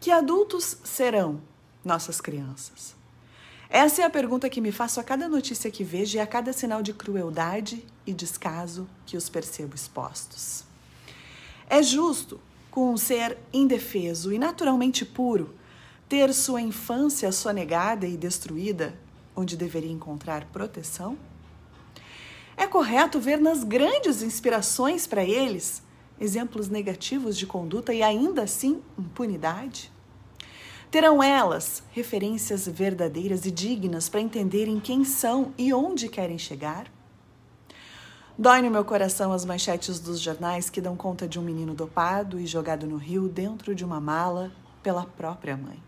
Que adultos serão nossas crianças? Essa é a pergunta que me faço a cada notícia que vejo e a cada sinal de crueldade e descaso que os percebo expostos. É justo, com um ser indefeso e naturalmente puro, ter sua infância sonegada e destruída, onde deveria encontrar proteção? É correto ver nas grandes inspirações para eles exemplos negativos de conduta e ainda assim impunidade? Terão elas referências verdadeiras e dignas para entenderem quem são e onde querem chegar? Dói no meu coração as manchetes dos jornais que dão conta de um menino dopado e jogado no rio dentro de uma mala pela própria mãe.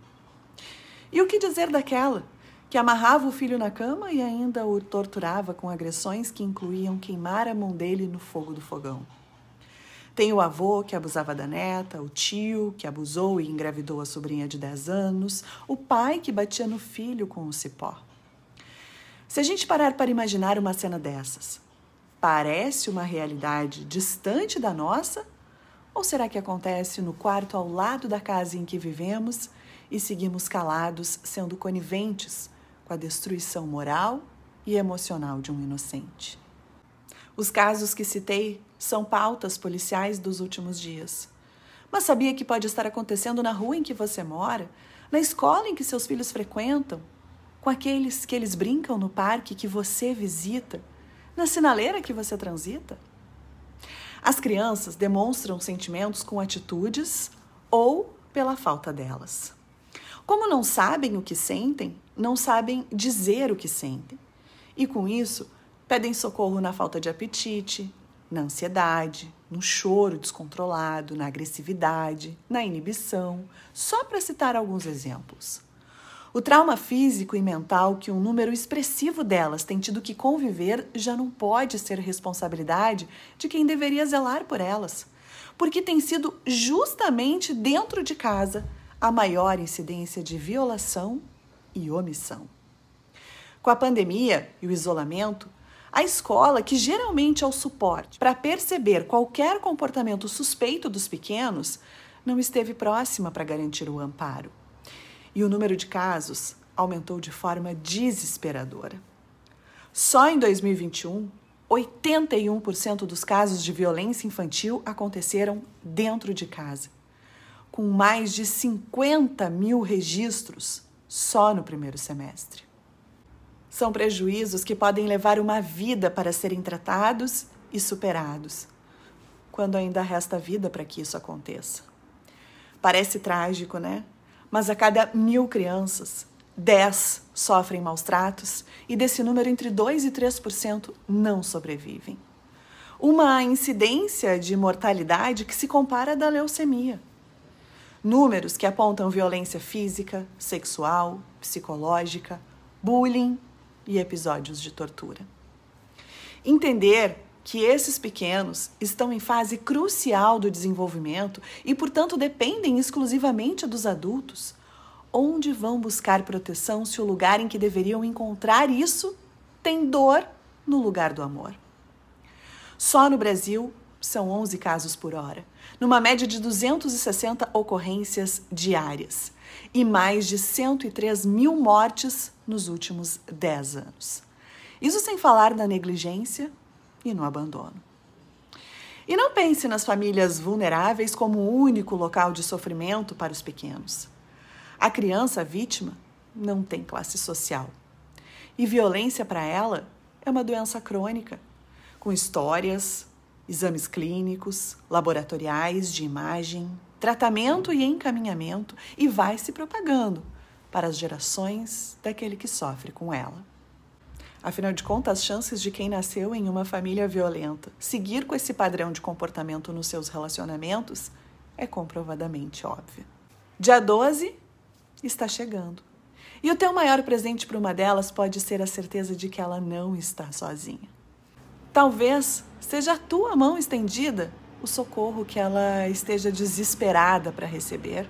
E o que dizer daquela que amarrava o filho na cama e ainda o torturava com agressões que incluíam queimar a mão dele no fogo do fogão? Tem o avô que abusava da neta, o tio que abusou e engravidou a sobrinha de 10 anos, o pai que batia no filho com o cipó. Se a gente parar para imaginar uma cena dessas, parece uma realidade distante da nossa? Ou será que acontece no quarto ao lado da casa em que vivemos e seguimos calados, sendo coniventes com a destruição moral e emocional de um inocente? Os casos que citei são pautas policiais dos últimos dias. Mas sabia que pode estar acontecendo na rua em que você mora, na escola em que seus filhos frequentam, com aqueles que eles brincam no parque que você visita, na sinaleira que você transita? As crianças demonstram sentimentos com atitudes ou pela falta delas. Como não sabem o que sentem, não sabem dizer o que sentem. E com isso, Pedem socorro na falta de apetite, na ansiedade, no choro descontrolado, na agressividade, na inibição, só para citar alguns exemplos. O trauma físico e mental que um número expressivo delas tem tido que conviver já não pode ser responsabilidade de quem deveria zelar por elas, porque tem sido justamente dentro de casa a maior incidência de violação e omissão. Com a pandemia e o isolamento, a escola, que geralmente é o suporte para perceber qualquer comportamento suspeito dos pequenos, não esteve próxima para garantir o amparo. E o número de casos aumentou de forma desesperadora. Só em 2021, 81% dos casos de violência infantil aconteceram dentro de casa, com mais de 50 mil registros só no primeiro semestre. São prejuízos que podem levar uma vida para serem tratados e superados, quando ainda resta vida para que isso aconteça. Parece trágico, né? Mas a cada mil crianças, dez sofrem maus tratos e desse número, entre 2 e 3% não sobrevivem. Uma incidência de mortalidade que se compara à da leucemia. Números que apontam violência física, sexual, psicológica, bullying e episódios de tortura. Entender que esses pequenos estão em fase crucial do desenvolvimento e, portanto, dependem exclusivamente dos adultos. Onde vão buscar proteção se o lugar em que deveriam encontrar isso tem dor no lugar do amor? Só no Brasil são 11 casos por hora, numa média de 260 ocorrências diárias e mais de 103 mil mortes nos últimos 10 anos. Isso sem falar na negligência e no abandono. E não pense nas famílias vulneráveis como o único local de sofrimento para os pequenos. A criança vítima não tem classe social. E violência para ela é uma doença crônica, com histórias, exames clínicos, laboratoriais de imagem, tratamento e encaminhamento e vai se propagando para as gerações daquele que sofre com ela. Afinal de contas, as chances de quem nasceu em uma família violenta seguir com esse padrão de comportamento nos seus relacionamentos é comprovadamente óbvia. Dia 12 está chegando. E o teu maior presente para uma delas pode ser a certeza de que ela não está sozinha. Talvez seja a tua mão estendida o socorro que ela esteja desesperada para receber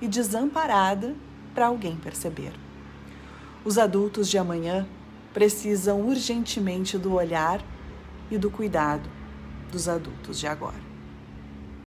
e desamparada para alguém perceber. Os adultos de amanhã precisam urgentemente do olhar e do cuidado dos adultos de agora.